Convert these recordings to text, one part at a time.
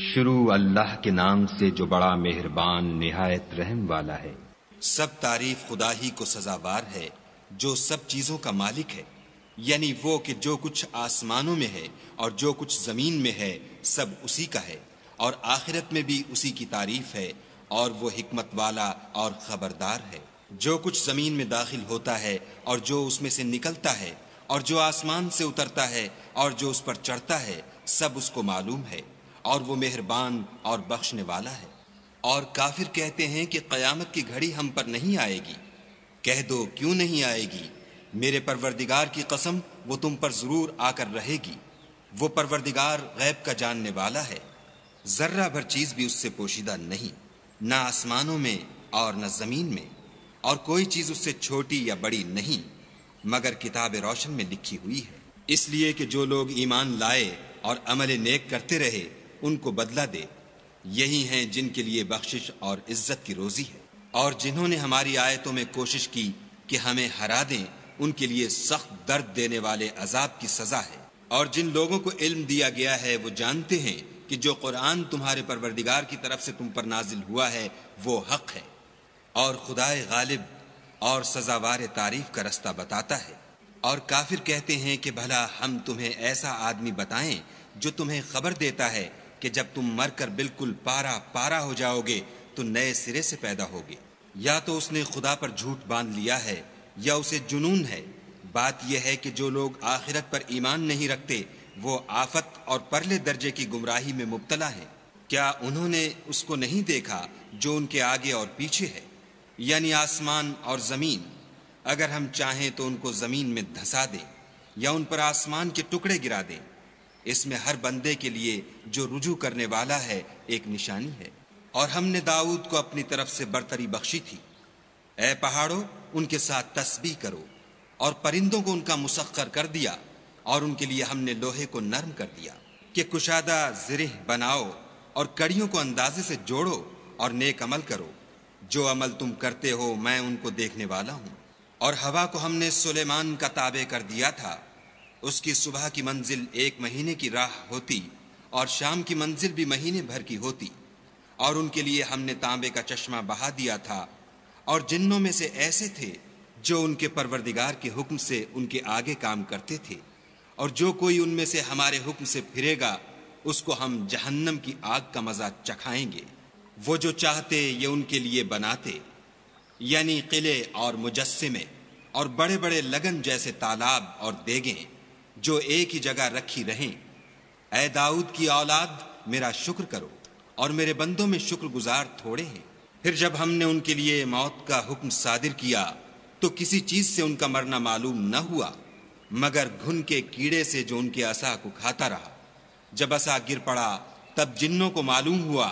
शुरू अल्लाह के नाम से जो बड़ा मेहरबान निहायत रहम वाला है सब तारीफ खुदा ही को सजावार है जो सब चीजों का मालिक है यानी वो कि जो कुछ आसमानों में है और जो कुछ जमीन में है सब उसी का है और आखिरत में भी उसी की तारीफ है और वो हिकमत वाला और खबरदार है जो कुछ जमीन में दाखिल होता है और जो उसमें से निकलता है और जो आसमान से उतरता है और जो उस पर चढ़ता है सब उसको मालूम है और वो मेहरबान और बख्शने वाला है और काफिर कहते हैं कि क़यामत की घड़ी हम पर नहीं आएगी कह दो क्यों नहीं आएगी मेरे परवरदिगार की कसम वो तुम पर ज़रूर आकर रहेगी वो परवरदिगार गैब का जानने वाला है ज़र्रा भर चीज़ भी उससे पोशीदा नहीं ना आसमानों में और न ज़मीन में और कोई चीज़ उससे छोटी या बड़ी नहीं मगर किताब रोशन में लिखी हुई है इसलिए कि जो लोग ईमान लाए और अमल नेक करते रहे उनको बदला दे यही हैं जिनके लिए बख्शिश और इज्जत की रोजी है और जिन्होंने हमारी आयतों में कोशिश की कि हमें हरा दें उनके लिए सख्त दर्द देने वाले अजाब की सजा है और जिन लोगों को इल्म दिया गया है वो जानते हैं कि जो कुरान तुम्हारे परवरदिगार की तरफ से तुम पर नाजिल हुआ है वो हक है और खुदाए गालिब और सजावार तारीफ का रास्ता बताता है और काफिर कहते हैं कि भला हम तुम्हें ऐसा आदमी बताएं जो तुम्हें खबर देता है कि जब तुम मरकर बिल्कुल पारा पारा हो जाओगे तो नए सिरे से पैदा होगे या तो उसने खुदा पर झूठ बांध लिया है या उसे जुनून है बात यह है कि जो लोग आखिरत पर ईमान नहीं रखते वो आफत और परले दर्जे की गुमराही में मुबतला है क्या उन्होंने उसको नहीं देखा जो उनके आगे और पीछे है यानी आसमान और ज़मीन अगर हम चाहें तो उनको ज़मीन में धंसा दें या उन पर आसमान के टुकड़े गिरा दें इसमें हर बंदे के लिए जो रुजू करने वाला है एक निशानी है और हमने दाऊद को अपनी तरफ से बर्तरी बख्शी थी ए पहाड़ों उनके साथ तस्बी करो और परिंदों को उनका मुसक्कर कर दिया और उनके लिए हमने लोहे को नर्म कर दिया कि कुशादा जरिह बनाओ और कड़ियों को अंदाजे से जोड़ो और नेक अमल करो जो अमल तुम करते हो मैं उनको देखने वाला हूँ और हवा को हमने सुलेमान का ताबे कर दिया था उसकी सुबह की मंजिल एक महीने की राह होती और शाम की मंजिल भी महीने भर की होती और उनके लिए हमने तांबे का चश्मा बहा दिया था और जिन्नों में से ऐसे थे जो उनके परवरदिगार के हुक्म से उनके आगे काम करते थे और जो कोई उनमें से हमारे हुक्म से फिरेगा उसको हम जहन्नम की आग का मजा चखाएंगे वो जो चाहते ये उनके लिए बनाते यानी किले और मुजस्मे और बड़े बड़े लगन जैसे तालाब और देगें जो एक ही जगह रखी रहें ए दाऊद की औलाद मेरा शुक्र करो और मेरे बंदों में शुक्रगुजार थोड़े हैं फिर जब हमने उनके लिए मौत का हुक्म सादिर किया तो किसी चीज से उनका मरना मालूम न हुआ मगर घुन के कीड़े से जो उनके असा को खाता रहा जब असा गिर पड़ा तब जिन्नों को मालूम हुआ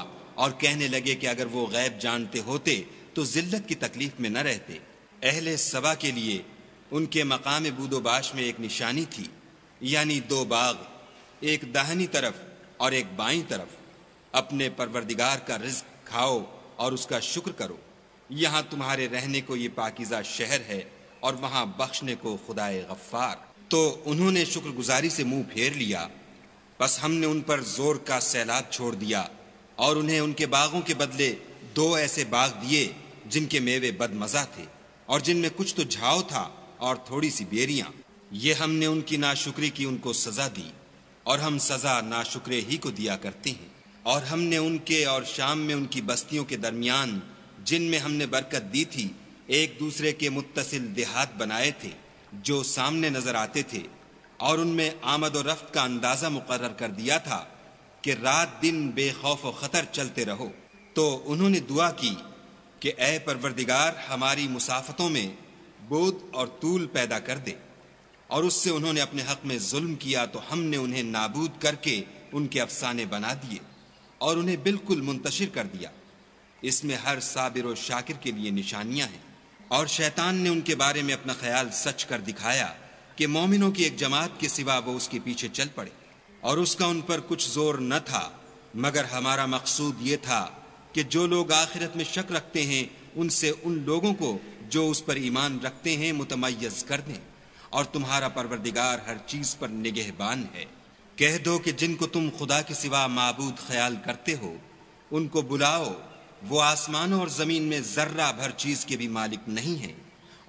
और कहने लगे कि अगर वो गैब जानते होते तो जिल्लत की तकलीफ में न रहते अहले सबा के लिए उनके मकाम बूदोबाश में एक निशानी थी यानी दो बाग एक दाहनी तरफ और एक बाई तरफ अपने परवरदिगार का रिज खाओ और उसका शुक्र करो यहाँ तुम्हारे रहने को ये पाकिजा शहर है और वहाँ बख्शने को खुदाए गफ्फार तो उन्होंने शुक्रगुजारी से मुंह फेर लिया बस हमने उन पर जोर का सैलाब छोड़ दिया और उन्हें उनके बागों के बदले दो ऐसे बाग दिए जिनके मेवे बदमजा थे और जिनमें कुछ तो झाव था और थोड़ी सी बेरियां ये हमने उनकी नाशुक्री की उनको सजा दी और हम सजा नाशुक्रे ही को दिया करते हैं और हमने उनके और शाम में उनकी बस्तियों के दरमियान जिनमें हमने बरकत दी थी एक दूसरे के मुतसिल देहात बनाए थे जो सामने नजर आते थे और उनमें आमद और रफ्त का अंदाजा मुकर कर दिया था कि रात दिन बेखौफ और खतर चलते रहो तो उन्होंने दुआ की कि ए परवरदिगार हमारी मुसाफतों में बोध और तूल पैदा कर दे और उससे उन्होंने अपने हक में जुल्म किया तो हमने उन्हें नाबूद करके उनके अफसाने बना दिए और उन्हें बिल्कुल मुंतशिर कर दिया इसमें हर साबिर और शाकिर के लिए निशानियां हैं और शैतान ने उनके बारे में अपना ख्याल सच कर दिखाया कि मोमिनों की एक जमात के सिवा वो उसके पीछे चल पड़े और उसका उन पर कुछ जोर न था मगर हमारा मकसूद ये था कि जो लोग आखिरत में शक रखते हैं उनसे उन लोगों को जो उस पर ईमान रखते हैं मुतमयज़ कर दें और तुम्हारा परवरदिगार हर चीज पर निगहबान है कह दो कि जिनको तुम खुदा के सिवा मबूद ख्याल करते हो उनको बुलाओ वो आसमानों और ज़मीन में ज़र्रा भर चीज़ के भी मालिक नहीं है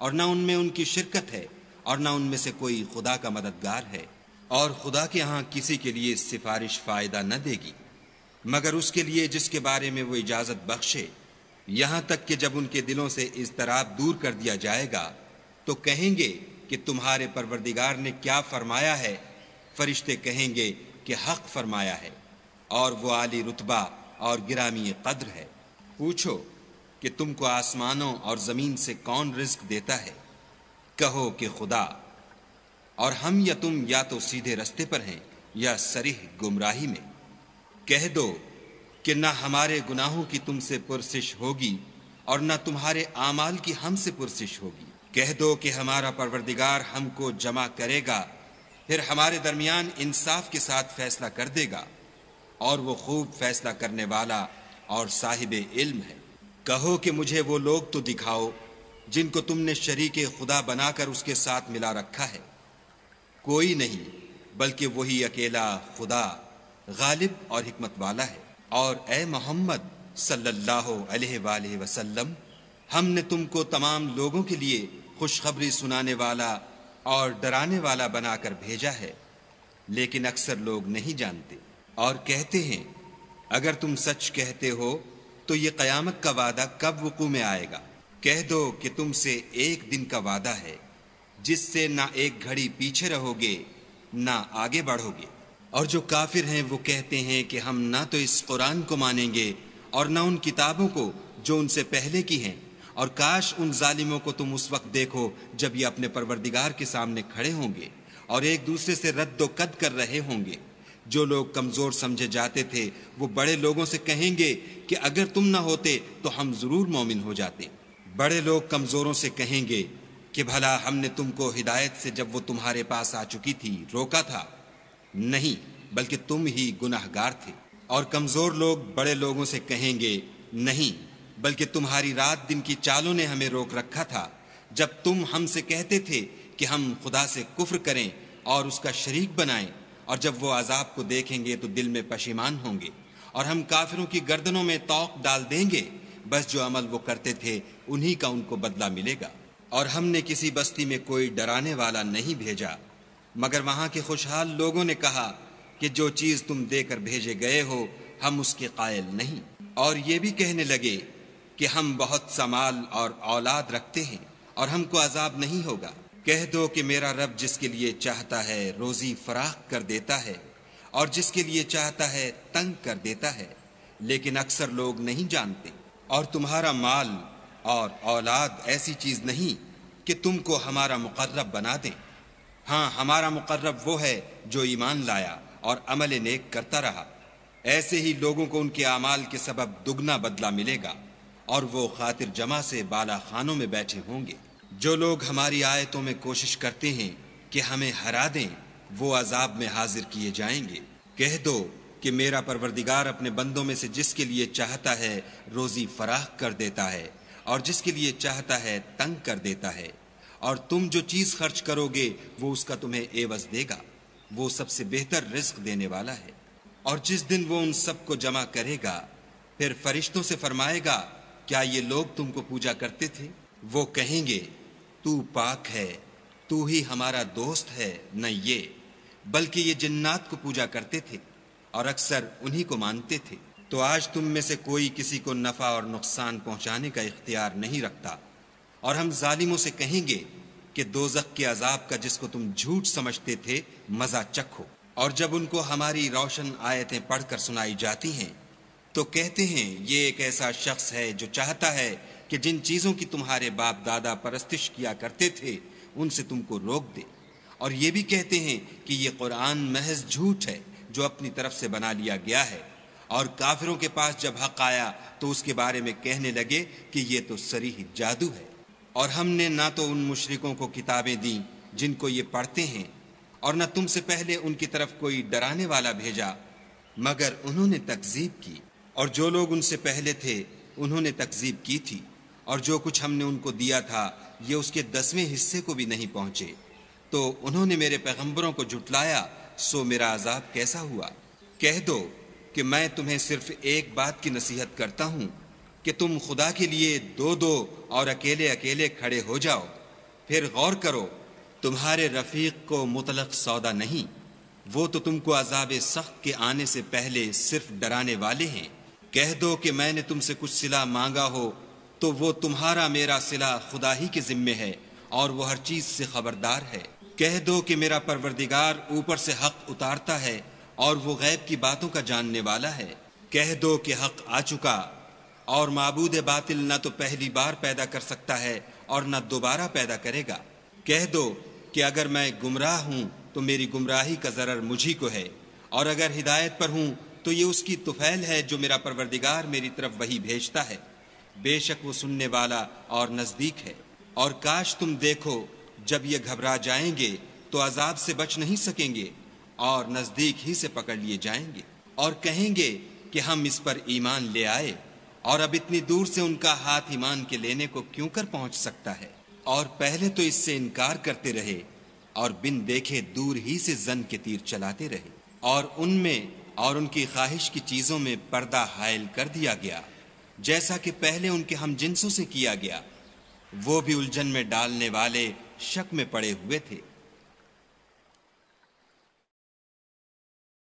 और ना उनमें उनकी शिरकत है और ना उनमें से कोई खुदा का मददगार है और खुदा के यहाँ किसी के लिए सिफारिश फ़ायदा न देगी मगर उसके लिए जिसके बारे में वो इजाज़त बख्शे यहां तक कि जब उनके दिलों से इस दूर कर दिया जाएगा तो कहेंगे कि तुम्हारे परवरदिगार ने क्या फरमाया है फरिश्ते कहेंगे कि हक फरमाया है और वो आली रुतबा और गिरामी कद्र है पूछो कि तुमको आसमानों और ज़मीन से कौन रिस्क देता है कहो कि खुदा और हम या तुम या तो सीधे रस्ते पर हैं या सरीह गुमराही में कह दो कि ना हमारे गुनाहों की तुमसे पुरसिश होगी और ना तुम्हारे आमाल की हमसे पुरसिश होगी कह दो कि हमारा परवरदिगार हमको जमा करेगा फिर हमारे दरमियान इंसाफ के साथ फैसला कर देगा और वो खूब फैसला करने वाला और साहिब इल्म है कहो कि मुझे वो लोग तो दिखाओ जिनको तुमने शरीक खुदा बनाकर उसके साथ मिला रखा है कोई नहीं बल्कि वही अकेला खुदा गालिब और हमत वाला है और ए मोहम्मद सल्लल्लाहु अलैहि वसल्लम हमने तुमको तमाम लोगों के लिए खुशखबरी सुनाने वाला और डराने वाला बनाकर भेजा है लेकिन अक्सर लोग नहीं जानते और कहते हैं अगर तुम सच कहते हो तो ये कयामत का वादा कब वकू में आएगा कह दो कि तुमसे एक दिन का वादा है जिससे ना एक घड़ी पीछे रहोगे ना आगे बढ़ोगे और जो काफिर हैं वो कहते हैं कि हम ना तो इस कुरान को मानेंगे और ना उन किताबों को जो उनसे पहले की हैं और काश उन जालिमों को तुम उस वक्त देखो जब ये अपने परवरदिगार के सामने खड़े होंगे और एक दूसरे से रद्द कद कर रहे होंगे जो लोग कमज़ोर समझे जाते थे वो बड़े लोगों से कहेंगे कि अगर तुम ना होते तो हम ज़रूर मोमिन हो जाते बड़े लोग कमज़ोरों से कहेंगे कि भला हमने तुमको हिदायत से जब वो तुम्हारे पास आ चुकी थी रोका था नहीं बल्कि तुम ही गुनाहगार थे और कमज़ोर लोग बड़े लोगों से कहेंगे नहीं बल्कि तुम्हारी रात दिन की चालों ने हमें रोक रखा था जब तुम हमसे कहते थे कि हम खुदा से कुफ्र करें और उसका शरीक बनाएं और जब वो अजाब को देखेंगे तो दिल में पशीमान होंगे और हम काफिरों की गर्दनों में तोक डाल देंगे बस जो अमल वो करते थे उन्हीं का उनको बदला मिलेगा और हमने किसी बस्ती में कोई डराने वाला नहीं भेजा मगर वहां के खुशहाल लोगों ने कहा कि जो चीज़ तुम देकर भेजे गए हो हम उसके कायल नहीं और ये भी कहने लगे कि हम बहुत समाल और औलाद रखते हैं और हमको अजाब नहीं होगा कह दो कि मेरा रब जिसके लिए चाहता है रोजी फराख कर देता है और जिसके लिए चाहता है तंग कर देता है लेकिन अक्सर लोग नहीं जानते और तुम्हारा माल और औलाद ऐसी चीज़ नहीं कि तुमको हमारा मुकर्रब बना दें हाँ हमारा मुकर्रब वो है जो ईमान लाया और अमल नेक करता रहा ऐसे ही लोगों को उनके अमाल के सबब दुगना बदला मिलेगा और वो खातिर जमा से बाला खानों में बैठे होंगे जो लोग हमारी आयतों में कोशिश करते हैं कि हमें हरा दें वो अजाब में हाजिर किए जाएंगे कह दो कि मेरा परवरदिगार अपने बंदों में से जिसके लिए चाहता है रोजी फराह कर देता है और जिसके लिए चाहता है तंग कर देता है और तुम जो चीज खर्च करोगे वो उसका तुम्हें एवज देगा वो सबसे बेहतर रिस्क देने वाला है और जिस दिन वो उन सबको जमा करेगा फिर फरिश्तों से फरमाएगा क्या ये लोग तुमको पूजा करते थे वो कहेंगे तू पाक है तू ही हमारा दोस्त है न ये बल्कि ये जिन्नात को पूजा करते थे और अक्सर उन्हीं को मानते थे तो आज तुम में से कोई किसी को नफ़ा और नुकसान पहुंचाने का इख्तियार नहीं रखता और हम जालिमों से कहेंगे कि दोजक के अजाब का जिसको तुम झूठ समझते थे मज़ा चखो और जब उनको हमारी रोशन आयतें पढ़कर सुनाई जाती हैं तो कहते हैं ये एक ऐसा शख्स है जो चाहता है कि जिन चीज़ों की तुम्हारे बाप दादा परस्तिश किया करते थे उनसे तुमको रोक दे और ये भी कहते हैं कि ये कुरान महज झूठ है जो अपनी तरफ से बना लिया गया है और काफिरों के पास जब हक आया तो उसके बारे में कहने लगे कि ये तो ही जादू है और हमने ना तो उन मुशरकों को किताबें दी जिनको ये पढ़ते हैं और न तुमसे पहले उनकी तरफ कोई डराने वाला भेजा मगर उन्होंने तकजीब की और जो लोग उनसे पहले थे उन्होंने तकजीब की थी और जो कुछ हमने उनको दिया था ये उसके दसवें हिस्से को भी नहीं पहुँचे तो उन्होंने मेरे पैगम्बरों को जुटलाया सो मेरा अजाब कैसा हुआ कह दो कि मैं तुम्हें सिर्फ एक बात की नसीहत करता हूँ कि तुम खुदा के लिए दो दो और अकेले अकेले खड़े हो जाओ फिर गौर करो तुम्हारे रफ़ीक को मुतलक सौदा नहीं वो तो तुमको अजाब सख्त के आने से पहले सिर्फ डराने वाले हैं कह दो कि मैंने तुमसे कुछ सिला मांगा हो तो वो तुम्हारा मेरा सिला खुदा ही के जिम्मे है और वो हर चीज से खबरदार है कह दो कि मेरा परवरदिगार ऊपर से हक उतारता है और वो गैब की बातों का जानने वाला है कह दो कि हक आ चुका और मबूद बातिल न तो पहली बार पैदा कर सकता है और न दोबारा पैदा करेगा कह दो कि अगर मैं गुमराह हूँ तो मेरी गुमराही का ज़रर मुझी को है और अगर हिदायत पर हूँ तो ये उसकी तुफैल है जो मेरा परवरदिगार मेरी तरफ वही भेजता है बेशक वो सुनने वाला और नज़दीक है और काश तुम देखो जब ये घबरा जाएंगे तो अजाब से बच नहीं सकेंगे और नज़दीक ही से पकड़ लिए जाएंगे और कहेंगे कि हम इस पर ईमान ले आए और अब इतनी दूर से उनका हाथ ईमान के लेने को क्यों कर पहुंच सकता है और पहले तो इससे इनकार करते रहे और बिन देखे दूर ही से जन के तीर चलाते रहे और उनमें और उनकी ख्वाहिश की चीजों में पर्दा हायल कर दिया गया जैसा कि पहले उनके हम जिनसों से किया गया वो भी उलझन में डालने वाले शक में पड़े हुए थे